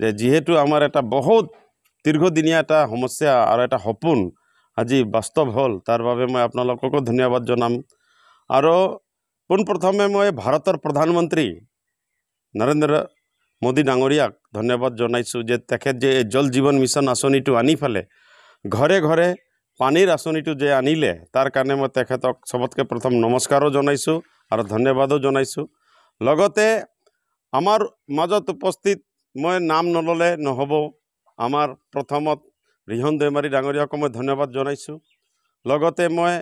যে যিহেতু আমাৰ এটা বহুত দীৰ্ঘদিনীয়া এটা সমস্যা আৰু এটা সপোন আজি বাস্তৱ হ'ল তাৰ বাবে মই আপোনালোককো ধন্যবাদ জনাম আৰু পোনপ্ৰথমে মই ভাৰতৰ প্ৰধানমন্ত্ৰী নৰেন্দ্ৰ মোদী ডাঙৰীয়াক ধন্যবাদ জনাইছোঁ যে তেখেত যে এই জল জীৱন মিছন আঁচনিটো আনি ফালে ঘৰে ঘৰে পানীৰ আঁচনিটো যে আনিলে তাৰ কাৰণে মই তেখেতক চবতকৈ প্ৰথম নমস্কাৰো জনাইছোঁ আৰু ধন্যবাদো জনাইছোঁ লগতে আমাৰ মাজত উপস্থিত মই নাম নললে নহ'ব আমাৰ প্ৰথমত ৰিহন দৈমাৰী ডাঙৰীয়াকো মই ধন্যবাদ জনাইছোঁ লগতে মই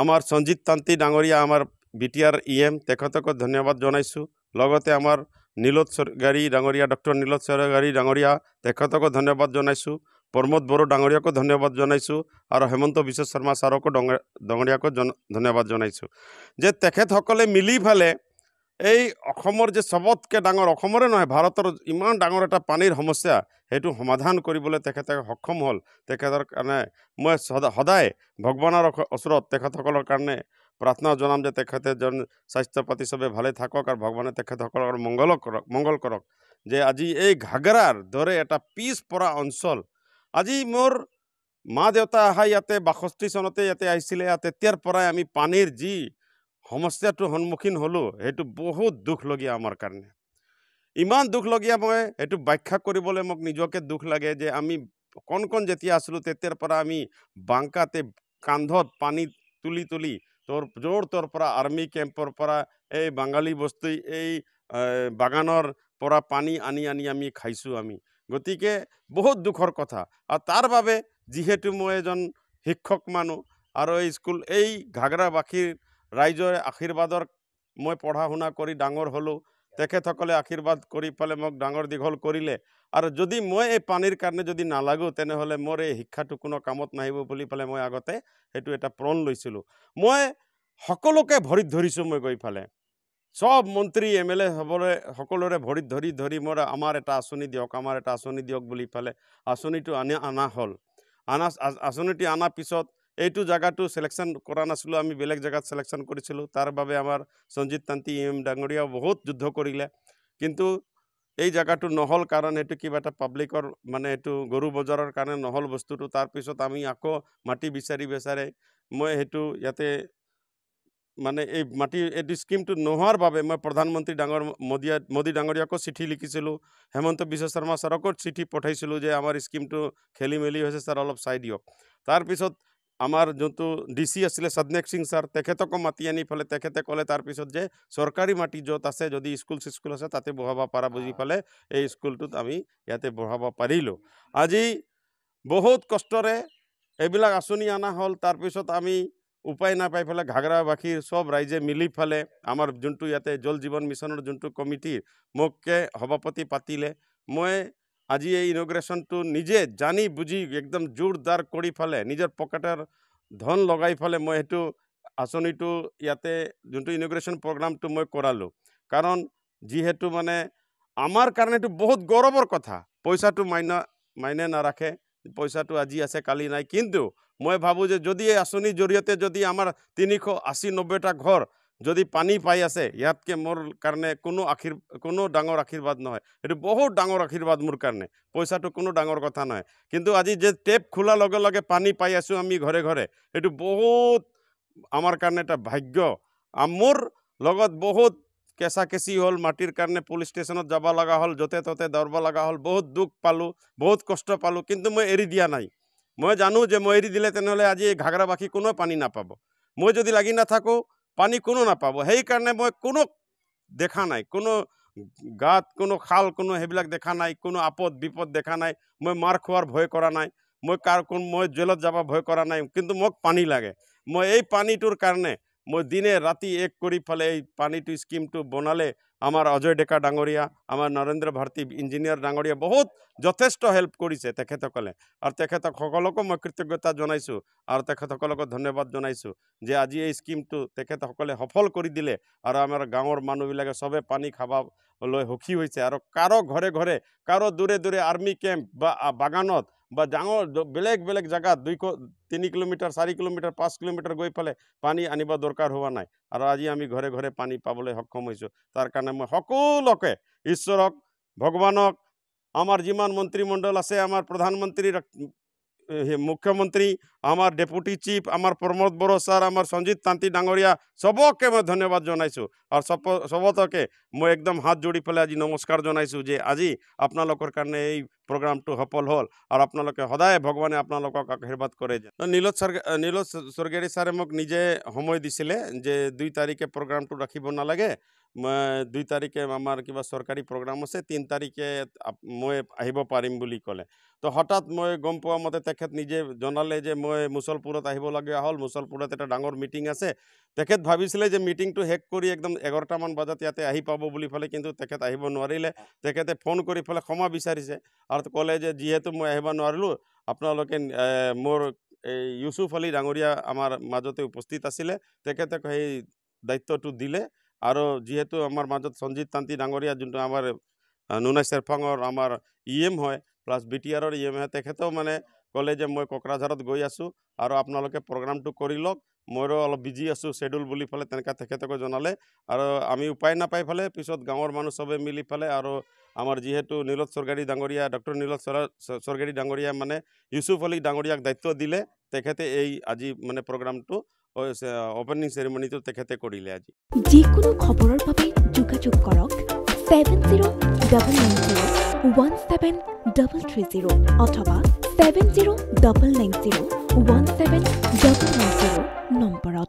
আমাৰ সঞ্জিত তান্তি ডাঙৰীয়া আমাৰ B T R E M তেখেতকো ধন্যবাদ জনাইছোঁ লগতে আমাৰ নীলোৎ স্বৰ্গাৰী ডাঙৰীয়া ডক্টৰ নীলোৎ স্বৰ্গাৰী ডাঙৰীয়া তেখেতকো ধন্যবাদ জনাইছোঁ প্ৰমোদ বড়ো ডাঙৰীয়াকো ধন্যবাদ জনাইছোঁ আৰু হেমন্ত বিশ্ব শৰ্মা ছাৰকো ডঙ ডাঙৰীয়াকো জন ধন্যবাদ জনাইছোঁ যে তেখেতসকলে মিলি পেলাই এই অসমৰ যে চবতকৈ ডাঙৰ অসমৰে নহয় ভাৰতৰ ইমান ডাঙৰ এটা পানীৰ সমস্যা সেইটো সমাধান কৰিবলৈ তেখেতে সক্ষম হ'ল তেখেতৰ কাৰণে মই সদায় ভগৱানৰ ওচৰত তেখেতসকলৰ কাৰণে প্ৰাৰ্থনা জনাম যে তেখেতে জন স্বাস্থ্য পাতি চবে ভালে থাকক আৰু ভগৱানে তেখেতসকলৰ মংগল কৰক মংগল কৰক যে আজি এই ঘাগৰাৰ দৰে এটা পিছ পৰা অঞ্চল আজি মোৰ মা দেউতা অহা ইয়াতে বাষষ্ঠি চনতে ইয়াতে আহিছিলে তেতিয়াৰ পৰাই আমি পানীৰ যি সমস্যাটোৰ সন্মুখীন হ'লোঁ সেইটো বহুত দুখলগীয়া আমাৰ কাৰণে ইমান দুখলগীয়া মই সেইটো ব্যাখ্যা কৰিবলৈ মোক নিজকে দুখ লাগে যে আমি কণ কণ যেতিয়া আছিলোঁ তেতিয়াৰ পৰা আমি বাংকাতে কান্ধত পানী তুলি তুলি তোৰ য'ৰ ত'ৰ পৰা আৰ্মি কেম্পৰ পৰা এই বাঙালী বস্তু এই বাগানৰ পৰা পানী আনি আনি আমি খাইছোঁ আমি গতিকে বহুত দুখৰ কথা আৰু তাৰ বাবে যিহেতু মই এজন শিক্ষক মানুহ আৰু এই স্কুল এই ঘাগৰাবাসীৰ ৰাইজৰ আশীৰ্বাদৰ মই পঢ়া শুনা কৰি ডাঙৰ হ'লোঁ তেখেতসকলে আশীৰ্বাদ কৰি পেলাই মোক ডাঙৰ দীঘল কৰিলে আৰু যদি মই এই পানীৰ কাৰণে যদি নালাগো তেনেহ'লে মোৰ এই শিক্ষাটো কোনো কামত নাহিব বুলি পেলাই মই আগতে সেইটো এটা প্ৰণ লৈছিলোঁ মই সকলোকে ভৰিত ধৰিছোঁ মই গৈ পেলাই চব মন্ত্ৰী এম এল এ সবৰে সকলোৰে ভৰিত ধৰি ধৰি মোৰ আমাৰ এটা আঁচনি দিয়ক আমাৰ এটা আঁচনি দিয়ক বুলি পেলাই আঁচনিটো আনি অনা হ'ল আনা আঁচনিটো অনাৰ পিছত এইটো জাগাটো চিলেকশ্যন কৰা নাছিলোঁ আমি বেলেগ জেগাত চিলেকশ্যন কৰিছিলোঁ তাৰ বাবে আমাৰ সঞ্জিত তান্তি এম ডাঙৰীয়াও বহুত যুদ্ধ কৰিলে কিন্তু এই জেগাটো নহ'ল কাৰণ এইটো কিবা এটা পাব্লিকৰ মানে এইটো গৰু বজাৰৰ কাৰণে নহ'ল বস্তুটো তাৰপিছত আমি আকৌ মাটি বিচাৰি বিচাৰি মই সেইটো ইয়াতে মানে এই মাটি এইটো স্কিমটো নোহোৱাৰ বাবে মই প্ৰধানমন্ত্ৰী ডাঙৰ মোদীয়া মোদী ডাঙৰীয়াকো চিঠি লিখিছিলোঁ হেমন্ত বিশ্ব শৰ্মা ছাৰকো চিঠি পঠাইছিলোঁ যে আমাৰ স্কিমটো খেলি মেলি হৈছে ছাৰ অলপ চাই দিয়ক তাৰপিছত আমাৰ যোনটো ডি চি আছিলে সদনেক সিং ছাৰ তেখেতক মাতি আনি ফালে তেখেতে ক'লে তাৰপিছত যে চৰকাৰী মাটি য'ত আছে যদি স্কুল চিস্কুল আছে তাতে বঢ়াব পাৰা বুজি পালে এই স্কুলটোত আমি ইয়াতে বঢ়াব পাৰিলোঁ আজি বহুত কষ্টৰে এইবিলাক আঁচনি অনা হ'ল তাৰপিছত আমি উপায় নাপাই পেলাই ঘাগৰাবাসীৰ চব ৰাইজে মিলি পেলে আমাৰ যোনটো ইয়াতে জল জীৱন মিছনৰ যোনটো কমিটিৰ মোককে সভাপতি পাতিলে মই আজি এই ইনগ্ৰেশ্যনটো নিজে জানি বুজি একদম জোৰদাৰ কৰি ফালে নিজৰ পকেটৰ ধন লগাই ফালে মই সেইটো আঁচনিটো ইয়াতে যোনটো ইনগ্ৰেশ্যন প্ৰগ্ৰামটো মই কৰালোঁ কাৰণ যিহেতু মানে আমাৰ কাৰণে এইটো বহুত গৌৰৱৰ কথা পইচাটো মান্য মাইনে নাৰাখে পইচাটো আজি আছে কালি নাই কিন্তু মই ভাবোঁ যে যদি এই আঁচনিৰ জৰিয়তে যদি আমাৰ তিনিশ আশী নব্বৈটা ঘৰ যদি পানী পাই আছে ইয়াতকৈ মোৰ কাৰণে কোনো আশীৰ কোনো ডাঙৰ আশীৰ্বাদ নহয় সেইটো বহুত ডাঙৰ আশীৰ্বাদ মোৰ কাৰণে পইচাটো কোনো ডাঙৰ কথা নহয় কিন্তু আজি যে টেপ খোলাৰ লগে লগে পানী পাই আছোঁ আমি ঘৰে ঘৰে সেইটো বহুত আমাৰ কাৰণে এটা ভাগ্য মোৰ লগত বহুত কেঁচা কেঁচি হ'ল মাটিৰ কাৰণে পুলিচ ষ্টেচনত যাব লগা হ'ল য'তে ত'তে দৌৰব লগা হ'ল বহুত দুখ পালোঁ বহুত কষ্ট পালোঁ কিন্তু মই এৰি দিয়া নাই মই জানো যে মই এৰি দিলে তেনেহ'লে আজি এই ঘাগৰাবাসী কোনো পানী নাপাব মই যদি লাগি নাথাকোঁ পানী কোনো নাপাব সেইকাৰণে মই কোনো দেখা নাই কোনো গাত কোনো খাল কোনো সেইবিলাক দেখা নাই কোনো আপদ বিপদ দেখা নাই মই মাৰ খোৱাৰ ভয় কৰা নাই মই কাৰ কোন মই জেলত যাব ভয় কৰা নাই কিন্তু মোক পানী লাগে মই এই পানীটোৰ কাৰণে মই দিনে ৰাতি এক কৰি পেলাই এই পানীটো স্কিমটো বনালে আমাৰ অজয় ডেকা ডাঙৰীয়া আমাৰ নৰেন্দ্ৰ ভাৰতী ইঞ্জিনিয়াৰ ডাঙৰীয়া বহুত যথেষ্ট হেল্প কৰিছে তেখেতসকলে আৰু তেখেতসকলকো মই কৃতজ্ঞতা জনাইছোঁ আৰু তেখেতসকলকো ধন্যবাদ জনাইছোঁ যে আজি এই স্কিমটো তেখেতসকলে সফল কৰি দিলে আৰু আমাৰ গাঁৱৰ মানুহবিলাকে চবে পানী খাব লৈ সুখী হৈছে আৰু কাৰো ঘৰে ঘৰে কাৰো দূৰে দূৰে আৰ্মি কেম্প বা বাগানত বা ডাঙৰ বেলেগ বেলেগ জেগাত দুই তিনি কিলোমিটাৰ চাৰি কিলোমিটাৰ পাঁচ কিলোমিটাৰ গৈ পেলাই পানী আনিব দৰকাৰ হোৱা নাই আৰু আজি আমি ঘৰে ঘৰে পানী পাবলৈ সক্ষম হৈছোঁ তাৰ কাৰণে মই সকলোকে ঈশ্বৰক ভগৱানক আমাৰ যিমান মন্ত্ৰীমণ্ডল আছে আমাৰ প্ৰধানমন্ত্ৰী মুখ্যমন্ত্ৰী আমার ডেপুটি চিফ আমার প্রমোদ বড় স্যার আমার সঞ্জিত তান্তি ডাঙরিয়া সবকে মানে ধন্যবাদ জানাইছো আর সবতকে মই একদম হাত জুড়ি ফেলে আজি নমস্কার জানাইছো যে আজি আপনার কাৰণে এই প্ৰোগ্ৰামটো সফল হল আৰ আপনাৰ সদায় ভগবানে আপনাৰ আশীৰ্বাদ কৰে যে নীলজ স্বর্গ নীলজ স্বর্গেরী স্যারে মোক নিজে সময় দিছিলে যে দুই তারিখে প্রোগ্রামটা রাখব না দুই তাৰিখে আমাৰ কিবা সৰকাৰি প্ৰোগ্ৰাম আছে তিন তাৰিখে মই আহিব পাৰিম বুলি কলে তো হঠাৎ মই গম পোৱা মতে তেখেত নিজে জনালে যে মই কয় মুছলপুৰত আহিবলগীয়া হ'ল মুছলপুৰত এটা ডাঙৰ মিটিং আছে তেখেত ভাবিছিলে যে মিটিংটো শেষ কৰি একদম এঘাৰটামান বজাত ইয়াতে আহি পাব বুলি পেলাই কিন্তু তেখেত আহিব নোৱাৰিলে তেখেতে ফোন কৰি পেলাই ক্ষমা বিচাৰিছে আৰু ক'লে যে যিহেতু মই আহিব নোৱাৰিলোঁ আপোনালোকে মোৰ এই ইউচুফ আলী ডাঙৰীয়া আমাৰ মাজতে উপস্থিত আছিলে তেখেতে সেই দায়িত্বটো দিলে আৰু যিহেতু আমাৰ মাজত সঞ্জিত তান্তি ডাঙৰীয়া যোনটো আমাৰ নুনাই চেৰফাঙৰ আমাৰ ই e এম হয় প্লাছ বি টি আৰৰ ই এম হয় তেখেতেও মানে কলে যে মই কোকৰাঝাৰত গৈ আছোঁ আৰু আপোনালোকে প্ৰগ্ৰামটো কৰি লওক মইৰো অলপ বিজি আছোঁ শ্বেডুল বুলি পেলাই তেনেকৈ তেখেতকো জনালে আৰু আমি উপায় নাপাই পেলাই পিছত গাঁৱৰ মানুহ চবে মিলি পেলাই আৰু আমাৰ যিহেতু নীলত স্বৰ্গাৰী ডাঙৰীয়া ডক্টৰ নীলত স্বৰ্গাৰী ডাঙৰীয়া মানে ইউচুফ আলী ডাঙৰীয়াক দায়িত্ব দিলে তেখেতে এই আজি মানে প্ৰগ্ৰামটো অপেনিং চেৰিমনিটো তেখেতে কৰিলে আজি যিকোনো খবৰৰ বাবে যোগাযোগ কৰক সেভেন অথবা seven zero' double nine zero' one seven double nine zero' নম্বৰত